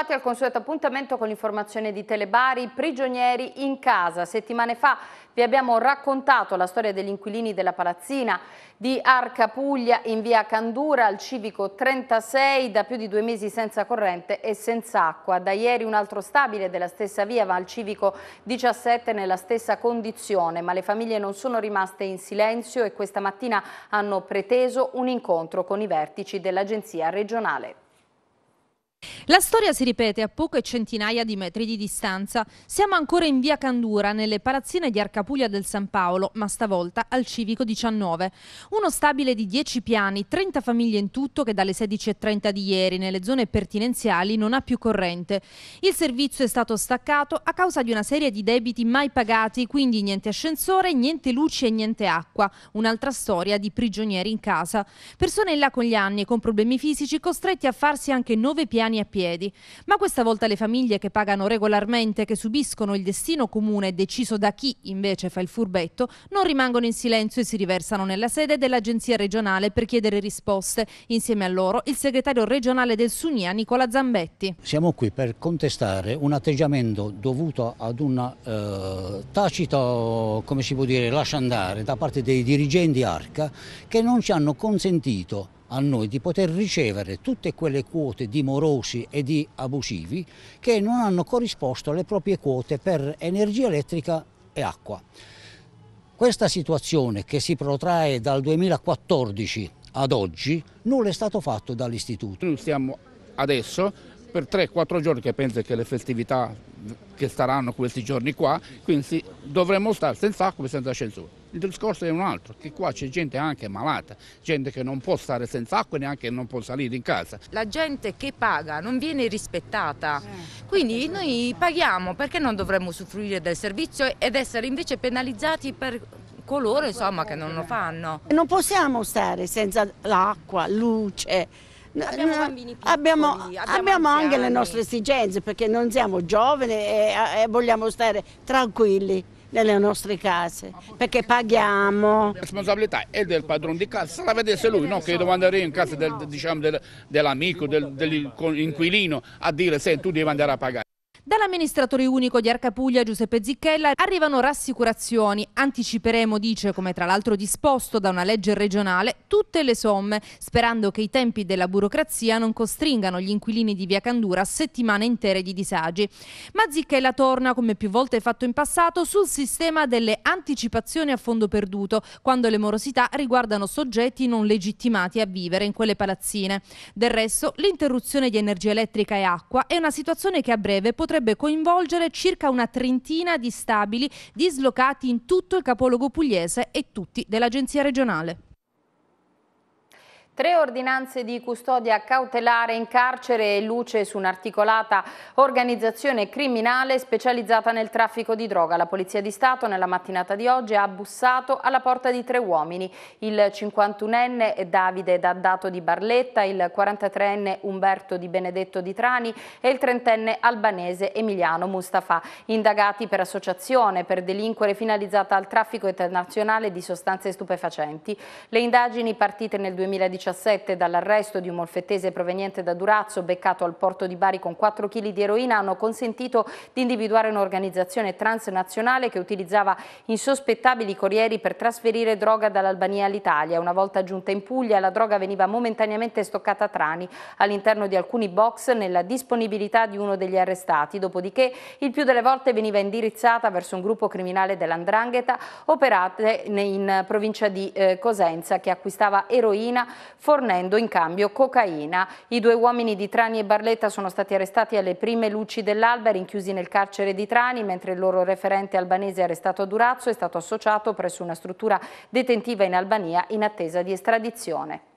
Bentrovati al consueto appuntamento con l'informazione di Telebari, prigionieri in casa. Settimane fa vi abbiamo raccontato la storia degli inquilini della palazzina di Arca Puglia in via Candura al civico 36 da più di due mesi senza corrente e senza acqua. Da ieri un altro stabile della stessa via va al civico 17 nella stessa condizione, ma le famiglie non sono rimaste in silenzio e questa mattina hanno preteso un incontro con i vertici dell'agenzia regionale. La storia si ripete a poche centinaia di metri di distanza. Siamo ancora in via Candura, nelle palazzine di Arcapuglia del San Paolo, ma stavolta al Civico 19. Uno stabile di 10 piani, 30 famiglie in tutto che dalle 16.30 di ieri nelle zone pertinenziali non ha più corrente. Il servizio è stato staccato a causa di una serie di debiti mai pagati, quindi niente ascensore, niente luci e niente acqua. Un'altra storia di prigionieri in casa. Persone in là con gli anni e con problemi fisici costretti a farsi anche 9 piani mani e piedi. Ma questa volta le famiglie che pagano regolarmente, che subiscono il destino comune deciso da chi invece fa il furbetto, non rimangono in silenzio e si riversano nella sede dell'Agenzia regionale per chiedere risposte. Insieme a loro il segretario regionale del Sunia, Nicola Zambetti. Siamo qui per contestare un atteggiamento dovuto ad un eh, tacita, come si può dire, lasciandare da parte dei dirigenti ARCA che non ci hanno consentito a noi di poter ricevere tutte quelle quote di morosi e di abusivi che non hanno corrisposto alle proprie quote per energia elettrica e acqua. Questa situazione che si protrae dal 2014 ad oggi nulla è stato fatto dall'istituto. Noi stiamo adesso per 3-4 giorni che penso che le festività che staranno questi giorni qua, quindi dovremmo stare senza acqua e senza censura. Il discorso è un altro, che qua c'è gente anche malata, gente che non può stare senza acqua e neanche non può salire in casa. La gente che paga non viene rispettata, eh. quindi noi paghiamo perché non dovremmo usufruire del servizio ed essere invece penalizzati per coloro insomma, che non lo fanno. Non possiamo stare senza l'acqua, luce, Abbiamo, piccoli, abbiamo, abbiamo, abbiamo anche le nostre esigenze perché non siamo giovani e, e vogliamo stare tranquilli nelle nostre case perché paghiamo. La responsabilità è del padrone di casa, se la vedesse lui, no? che io devo andare in casa del, diciamo, del, dell'amico, del, dell'inquilino a dire se tu devi andare a pagare. Dall'amministratore unico di Arcapuglia Giuseppe Zicchella arrivano rassicurazioni. Anticiperemo, dice, come tra l'altro disposto da una legge regionale, tutte le somme, sperando che i tempi della burocrazia non costringano gli inquilini di Via Candura a settimane intere di disagi. Ma Zicchella torna, come più volte fatto in passato, sul sistema delle anticipazioni a fondo perduto, quando le morosità riguardano soggetti non legittimati a vivere in quelle palazzine. Del resto, l'interruzione di energia elettrica e acqua è una situazione che a breve potrebbe potrebbe coinvolgere circa una trentina di stabili dislocati in tutto il capoluogo pugliese e tutti dell'Agenzia regionale. Tre ordinanze di custodia cautelare in carcere e luce su un'articolata organizzazione criminale specializzata nel traffico di droga. La Polizia di Stato nella mattinata di oggi ha bussato alla porta di tre uomini, il 51enne Davide Daddato di Barletta, il 43enne Umberto di Benedetto di Trani e il 30enne albanese Emiliano Mustafa, indagati per associazione per delinquere finalizzata al traffico internazionale di sostanze stupefacenti. Le indagini partite nel 2019 2017 dall'arresto di un molfettese proveniente da Durazzo, beccato al porto di Bari con 4 kg di eroina, hanno consentito di individuare un'organizzazione transnazionale che utilizzava insospettabili corrieri per trasferire droga dall'Albania all'Italia. Una volta giunta in Puglia, la droga veniva momentaneamente stoccata a Trani, all'interno di alcuni box nella disponibilità di uno degli arrestati, dopodiché il più delle volte veniva indirizzata verso un gruppo criminale dell'Andrangheta operate in provincia di eh, Cosenza che acquistava eroina fornendo in cambio cocaina. I due uomini di Trani e Barletta sono stati arrestati alle prime luci dell'alba, rinchiusi nel carcere di Trani, mentre il loro referente albanese arrestato a Durazzo è stato associato presso una struttura detentiva in Albania in attesa di estradizione.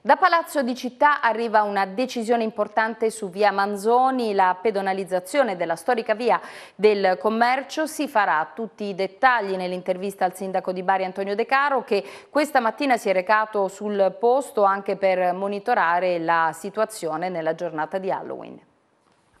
Da Palazzo di Città arriva una decisione importante su via Manzoni, la pedonalizzazione della storica via del commercio si farà tutti i dettagli nell'intervista al sindaco di Bari Antonio De Caro che questa mattina si è recato sul posto anche per monitorare la situazione nella giornata di Halloween.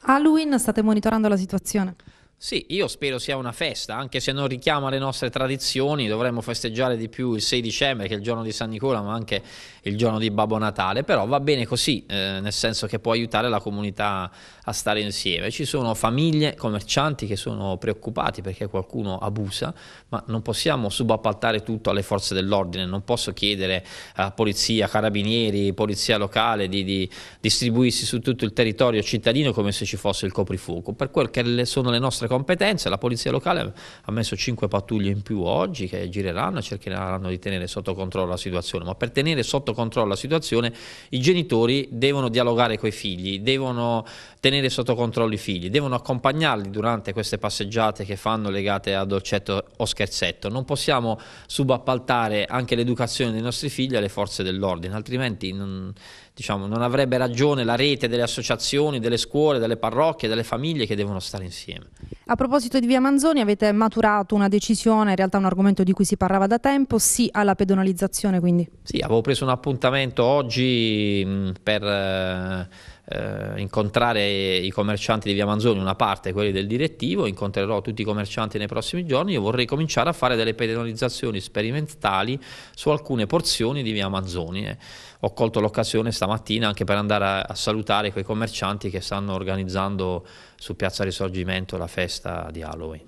Halloween state monitorando la situazione? Sì, io spero sia una festa, anche se non richiama le nostre tradizioni, dovremmo festeggiare di più il 6 dicembre, che è il giorno di San Nicola, ma anche il giorno di Babbo Natale, però va bene così, eh, nel senso che può aiutare la comunità a stare insieme. Ci sono famiglie, commercianti che sono preoccupati perché qualcuno abusa, ma non possiamo subappaltare tutto alle forze dell'ordine, non posso chiedere a polizia, carabinieri, polizia locale di, di distribuirsi su tutto il territorio cittadino come se ci fosse il coprifuoco. Per quel che sono le nostre competenze. La polizia locale ha messo 5 pattuglie in più oggi che gireranno e cercheranno di tenere sotto controllo la situazione, ma per tenere sotto controllo la situazione i genitori devono dialogare con i figli, devono tenere sotto controllo i figli, devono accompagnarli durante queste passeggiate che fanno legate a dolcetto o scherzetto. Non possiamo subappaltare anche l'educazione dei nostri figli alle forze dell'ordine, altrimenti non diciamo, non avrebbe ragione la rete delle associazioni, delle scuole, delle parrocchie, delle famiglie che devono stare insieme. A proposito di Via Manzoni, avete maturato una decisione, in realtà un argomento di cui si parlava da tempo, sì alla pedonalizzazione quindi? Sì, avevo preso un appuntamento oggi mh, per... Eh, eh, incontrare i commercianti di Via Manzoni, una parte quelli del direttivo, incontrerò tutti i commercianti nei prossimi giorni, io vorrei cominciare a fare delle pedonalizzazioni sperimentali su alcune porzioni di Via Manzoni. Eh, ho colto l'occasione stamattina anche per andare a, a salutare quei commercianti che stanno organizzando su Piazza Risorgimento la festa di Halloween.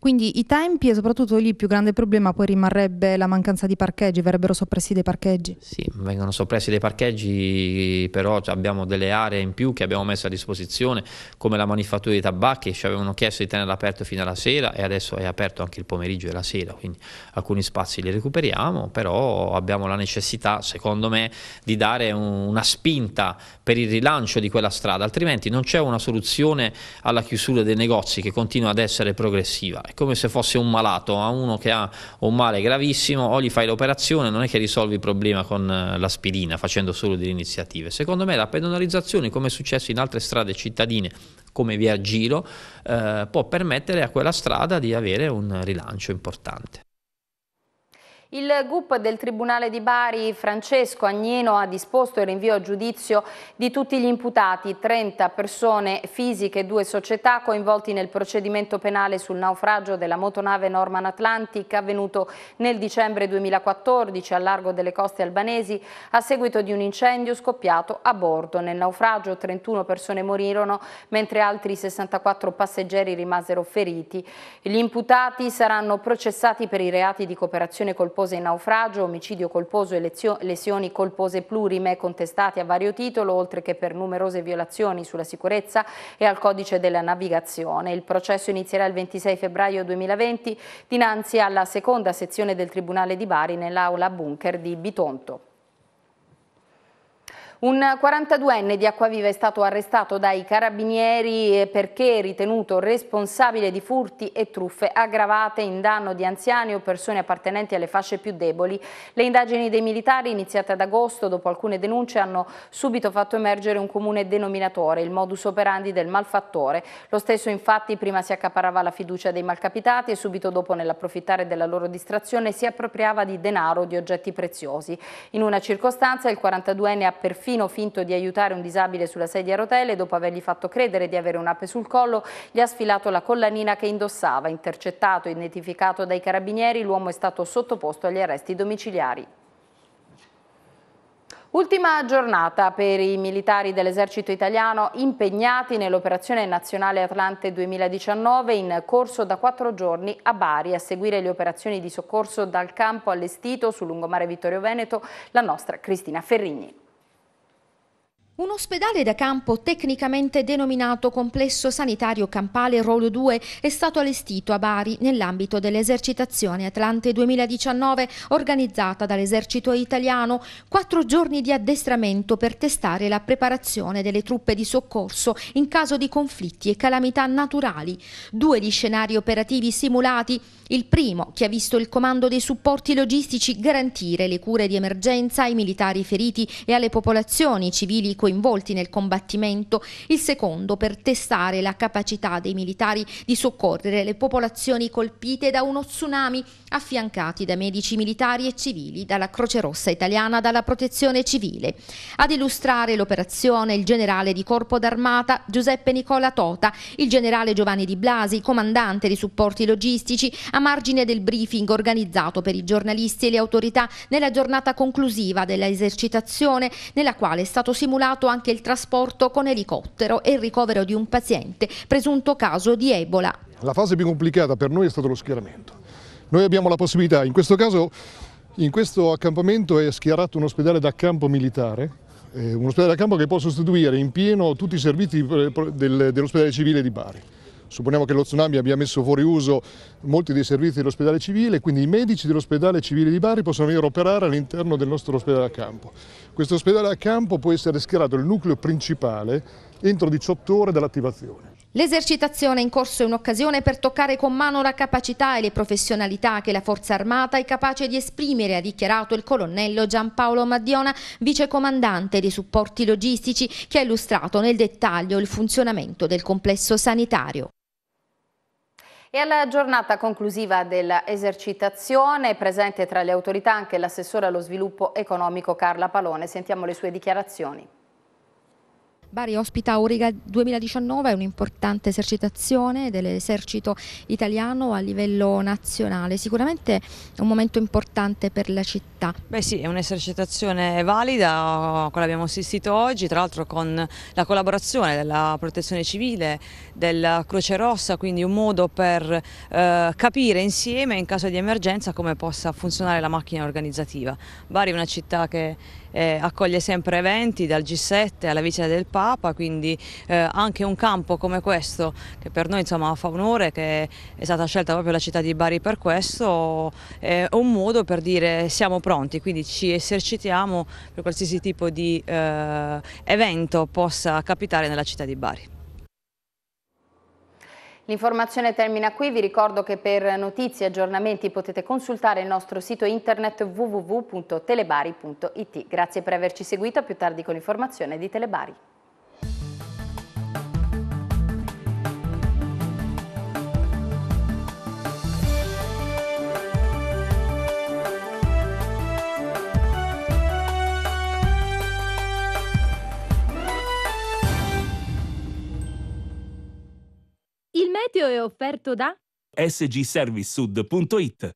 Quindi i tempi e soprattutto lì il più grande problema poi rimarrebbe la mancanza di parcheggi, verrebbero soppressi dei parcheggi? Sì, vengono soppressi dei parcheggi, però abbiamo delle aree in più che abbiamo messo a disposizione, come la manifattura di tabacchi, ci avevano chiesto di tenerla aperta fino alla sera e adesso è aperto anche il pomeriggio e la sera, quindi alcuni spazi li recuperiamo, però abbiamo la necessità, secondo me, di dare un, una spinta per il rilancio di quella strada, altrimenti non c'è una soluzione alla chiusura dei negozi che continua ad essere progressiva è come se fosse un malato, a uno che ha un male gravissimo o gli fai l'operazione, non è che risolvi il problema con eh, l'aspirina facendo solo delle iniziative. Secondo me la pedonalizzazione, come è successo in altre strade cittadine come via Giro, eh, può permettere a quella strada di avere un rilancio importante. Il GUP del Tribunale di Bari Francesco Agnino ha disposto il rinvio a giudizio di tutti gli imputati, 30 persone fisiche e due società coinvolti nel procedimento penale sul naufragio della motonave Norman Atlantic avvenuto nel dicembre 2014 al largo delle coste albanesi a seguito di un incendio scoppiato a bordo. Nel naufragio 31 persone morirono mentre altri 64 passeggeri rimasero feriti. Gli imputati saranno processati per i reati di cooperazione colposa colpose in naufragio, omicidio colposo e lesioni colpose plurime contestati a vario titolo, oltre che per numerose violazioni sulla sicurezza e al codice della navigazione. Il processo inizierà il 26 febbraio 2020 dinanzi alla seconda sezione del Tribunale di Bari nell'aula bunker di Bitonto. Un 42enne di Acquaviva è stato arrestato dai carabinieri eh, perché ritenuto responsabile di furti e truffe aggravate in danno di anziani o persone appartenenti alle fasce più deboli. Le indagini dei militari iniziate ad agosto dopo alcune denunce hanno subito fatto emergere un comune denominatore, il modus operandi del malfattore. Lo stesso infatti prima si accaparava la fiducia dei malcapitati e subito dopo nell'approfittare della loro distrazione si appropriava di denaro o di oggetti preziosi. In una circostanza il 42enne ha perfino Delfino, finto di aiutare un disabile sulla sedia a rotelle, dopo avergli fatto credere di avere un'ape sul collo, gli ha sfilato la collanina che indossava. Intercettato e identificato dai carabinieri, l'uomo è stato sottoposto agli arresti domiciliari. Ultima giornata per i militari dell'esercito italiano impegnati nell'operazione nazionale Atlante 2019 in corso da quattro giorni a Bari a seguire le operazioni di soccorso dal campo allestito sul lungomare Vittorio Veneto la nostra Cristina Ferrigni. Un ospedale da campo tecnicamente denominato Complesso Sanitario Campale Rolo 2 è stato allestito a Bari nell'ambito dell'esercitazione Atlante 2019 organizzata dall'esercito italiano, quattro giorni di addestramento per testare la preparazione delle truppe di soccorso in caso di conflitti e calamità naturali, due di scenari operativi simulati, il primo che ha visto il comando dei supporti logistici garantire le cure di emergenza ai militari feriti e alle popolazioni civili coinvolte coinvolti nel combattimento, il secondo per testare la capacità dei militari di soccorrere le popolazioni colpite da uno tsunami, affiancati da medici militari e civili, dalla Croce Rossa italiana, dalla Protezione Civile. Ad illustrare l'operazione il generale di Corpo d'Armata Giuseppe Nicola Tota, il generale Giovanni Di Blasi, comandante di supporti logistici, a margine del briefing organizzato per i giornalisti e le autorità nella giornata conclusiva dell'esercitazione, nella quale è stato simulato effettuato anche il trasporto con elicottero e il ricovero di un paziente, presunto caso di Ebola. La fase più complicata per noi è stato lo schieramento. Noi abbiamo la possibilità, in questo caso, in questo accampamento è schierato un ospedale da campo militare, eh, un ospedale da campo che può sostituire in pieno tutti i servizi eh, dell'ospedale civile di Bari supponiamo che lo tsunami abbia messo fuori uso molti dei servizi dell'ospedale civile, quindi i medici dell'ospedale civile di Bari possono venire a operare all'interno del nostro ospedale a campo. Questo ospedale a campo può essere schierato il nucleo principale entro 18 ore dall'attivazione. L'esercitazione in corso è un'occasione per toccare con mano la capacità e le professionalità che la Forza Armata è capace di esprimere, ha dichiarato il colonnello Giampaolo Maddiona, vicecomandante dei supporti logistici, che ha illustrato nel dettaglio il funzionamento del complesso sanitario. E alla giornata conclusiva dell'esercitazione è presente tra le autorità anche l'assessore allo sviluppo economico Carla Palone. Sentiamo le sue dichiarazioni. Bari ospita Auriga 2019, è un'importante esercitazione dell'esercito italiano a livello nazionale, sicuramente un momento importante per la città. Beh sì, è un'esercitazione valida, quella abbiamo assistito oggi, tra l'altro con la collaborazione della protezione civile, della Croce Rossa, quindi un modo per eh, capire insieme in caso di emergenza come possa funzionare la macchina organizzativa. Bari è una città che eh, accoglie sempre eventi dal G7 alla Vicina del Parco, Papa, quindi eh, anche un campo come questo che per noi insomma, fa onore, che è stata scelta proprio la città di Bari per questo, è un modo per dire siamo pronti, quindi ci esercitiamo per qualsiasi tipo di eh, evento possa capitare nella città di Bari. L'informazione termina qui, vi ricordo che per notizie e aggiornamenti potete consultare il nostro sito internet www.telebari.it. Grazie per averci seguito, a più tardi con l'informazione di Telebari. Il meteo è offerto da sgservicesud.it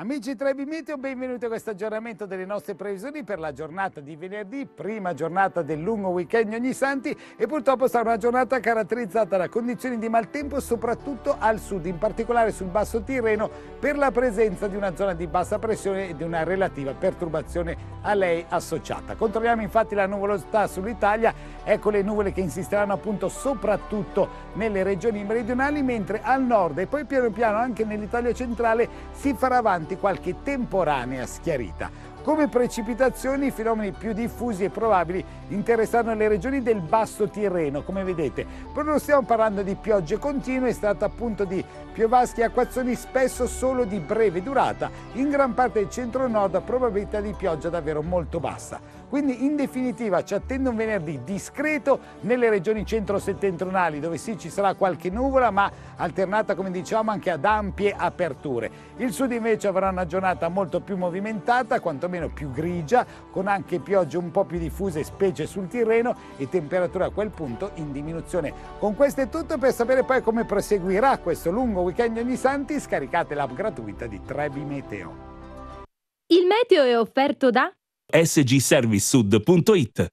Amici Trebimeteo, benvenuti a questo aggiornamento delle nostre previsioni per la giornata di venerdì, prima giornata del lungo weekend ogni santi e purtroppo sarà una giornata caratterizzata da condizioni di maltempo soprattutto al sud, in particolare sul basso Tirreno per la presenza di una zona di bassa pressione e di una relativa perturbazione a lei associata. Controlliamo infatti la nuvolosità sull'Italia, ecco le nuvole che insisteranno appunto soprattutto nelle regioni meridionali, mentre al nord e poi piano piano anche nell'Italia centrale si farà avanti presenti qualche temporanea schiarita. Come precipitazioni i fenomeni più diffusi e probabili interessano le regioni del basso Tirreno, come vedete. Però non stiamo parlando di piogge continue, è stata appunto di piovaschi e acquazzoni spesso solo di breve durata. In gran parte del centro-nord probabilità di pioggia davvero molto bassa. Quindi in definitiva ci attende un venerdì discreto nelle regioni centro-settentrionali dove sì ci sarà qualche nuvola ma alternata come diciamo anche ad ampie aperture. Il sud invece avrà una giornata molto più movimentata, quantomeno più grigia, con anche piogge un po' più diffuse specie sul Tirreno e temperature a quel punto in diminuzione. Con questo è tutto per sapere poi come proseguirà questo lungo weekend ogni santi scaricate l'app gratuita di Trebi Meteo. Il meteo è offerto da sgservicesud.it